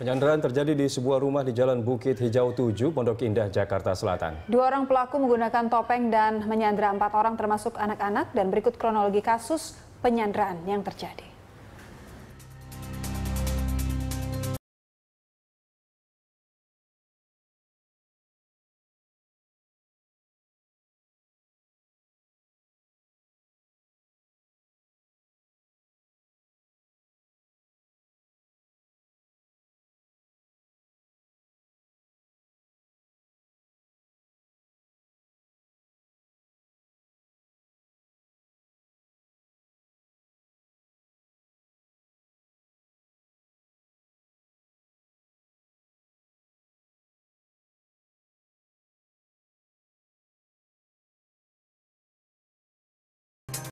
Penyanderaan terjadi di sebuah rumah di Jalan Bukit Hijau 7, Pondok Indah, Jakarta Selatan. Dua orang pelaku menggunakan topeng dan menyandera empat orang termasuk anak-anak dan berikut kronologi kasus penyanderaan yang terjadi.